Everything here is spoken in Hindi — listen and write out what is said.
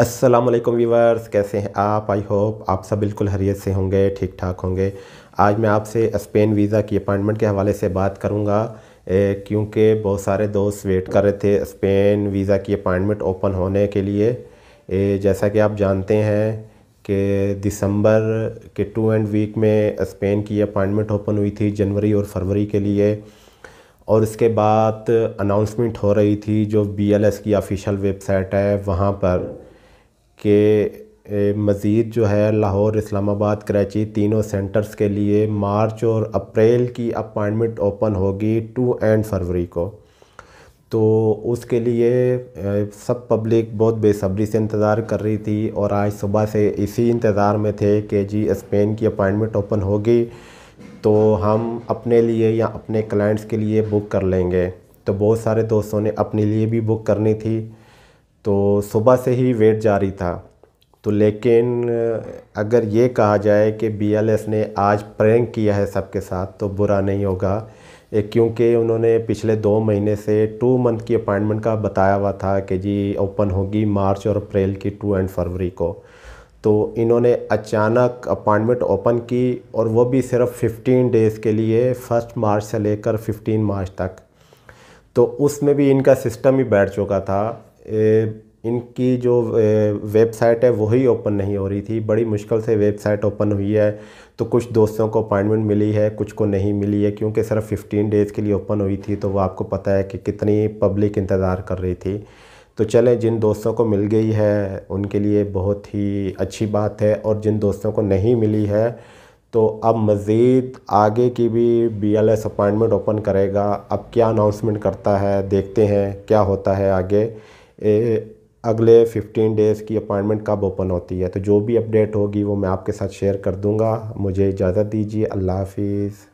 अस्सलाम वालेकुम व्यूवर्स कैसे हैं आप आई होप आप सब बिल्कुल हरियत से होंगे ठीक ठाक होंगे आज मैं आपसे स्पेन वीज़ा की अपॉइंटमेंट के हवाले से बात करूंगा क्योंकि बहुत सारे दोस्त वेट कर रहे थे स्पेन वीज़ा की अपॉइंटमेंट ओपन होने के लिए ए, जैसा कि आप जानते हैं कि दिसंबर के टू एंड वीक में स्पेन की अपॉइंटमेंट ओपन हुई थी जनवरी और फरवरी के लिए और इसके बाद अनाउंसमेंट हो रही थी जो बीएलएस की ऑफिशियल वेबसाइट है वहाँ पर कि मज़ीद जो है लाहौर इस्लामाबाद कराची तीनों सेंटर्स के लिए मार्च और अप्रैल की अपॉइंटमेंट ओपन होगी टू एंड फरवरी को तो उसके लिए सब पब्लिक बहुत बेसब्री से इंतज़ार कर रही थी और आज सुबह से इसी इंतज़ार में थे कि जी स्पेन की अपॉइंटमेंट ओपन होगी तो हम अपने लिए या अपने क्लाइंट्स के लिए बुक कर लेंगे तो बहुत सारे दोस्तों ने अपने लिए भी बुक करनी थी तो सुबह से ही वेट जारी था तो लेकिन अगर ये कहा जाए कि बीएलएस ने आज प्रैंक किया है सबके साथ तो बुरा नहीं होगा क्योंकि उन्होंने पिछले दो महीने से टू मंथ की अपॉइंटमेंट का बताया हुआ था कि जी ओपन होगी मार्च और अप्रैल की टू एंड फरवरी को तो इन्होंने अचानक अपॉइंटमेंट ओपन की और वो भी सिर्फ 15 डेज़ के लिए फ़र्स्ट मार्च से लेकर 15 मार्च तक तो उसमें भी इनका सिस्टम ही बैठ चुका था इनकी जो वेबसाइट है वही ओपन नहीं हो रही थी बड़ी मुश्किल से वेबसाइट ओपन हुई है तो कुछ दोस्तों को अपॉइंटमेंट मिली है कुछ को नहीं मिली है क्योंकि सिर्फ 15 डेज़ के लिए ओपन हुई थी तो वो आपको पता है कि कितनी पब्लिक इंतज़ार कर रही थी तो चलें जिन दोस्तों को मिल गई है उनके लिए बहुत ही अच्छी बात है और जिन दोस्तों को नहीं मिली है तो अब मज़ीद आगे की भी B L S appointment open करेगा अब क्या अनाउंसमेंट करता है देखते हैं क्या होता है आगे ए, अगले 15 डेज़ की अपॉइंटमेंट कब ओपन होती है तो जो भी अपडेट होगी वो मैं आपके साथ शेयर कर दूंगा मुझे इजाज़त दीजिए अल्लाह हाफिज़